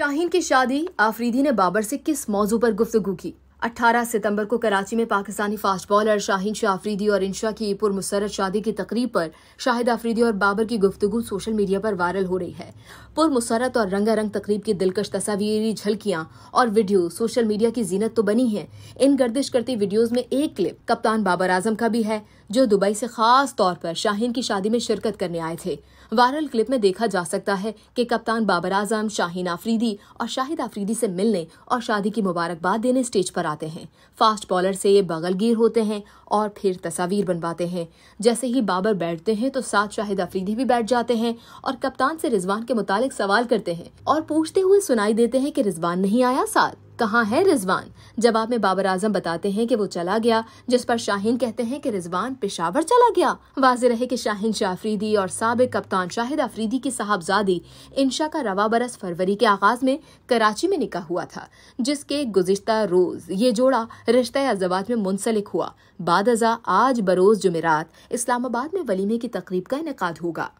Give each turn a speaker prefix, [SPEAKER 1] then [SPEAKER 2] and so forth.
[SPEAKER 1] शाहीन की शादी आफरीदी ने बाबर से किस मौजू पर गुफ्तगु की 18 सितंबर को कराची में पाकिस्तानी फास्ट बॉलर शाहिन शाह आफरीदी और इंशा की पुरमसरत शादी की तकरीब पर शाहिद आफरीदी और बाबर की गुफ्तगु सोशल मीडिया पर वायरल हो रही है मुसरत और रंगारंग तकरीब की दिलकश तस्वीरें झलकियां और वीडियो सोशल मीडिया की जीनत तो बनी है इन गर्दिश करती वीडियोज में एक क्लिप कप्तान बाबर आजम का भी है जो दुबई से खास तौर पर शाहिन की शादी में शिरकत करने आए थे वायरल क्लिप में देखा जा सकता है कि कप्तान बाबर आजम शाहिन आफरीदी और शाहिद आफरीदी से मिलने और शादी की मुबारकबाद देने स्टेज पर आते हैं फास्ट बॉलर से बगलगीर होते हैं और फिर तस्वीर बनवाते हैं जैसे ही बाबर बैठते हैं तो साथ शाहिद अफरीदी भी बैठ जाते हैं और कप्तान से रिजवान के मुतालिक सवाल करते हैं और पूछते हुए सुनाई देते हैं कि रिजवान नहीं आया साथ कहाँ है रिजवान जवाब में बाबर आजम बताते हैं कि वो चला गया जिस पर शाहीन कहते हैं कि रिजवान पेशावर चला गया वाज रहे कि शाहीन शाह अफरीदी और सबक कप्तान शाहिद अफरीदी की साहबजादी इंशा का रवा बरस फरवरी के आगाज में कराची में निका हुआ था जिसके गुजशत रोज ये जोड़ा रिश्ते अजवाज में मुंसलिक हुआ बाद आज बरोज जुमेरात इस्लामाबाद में वलीमे की तकरीब का इनका होगा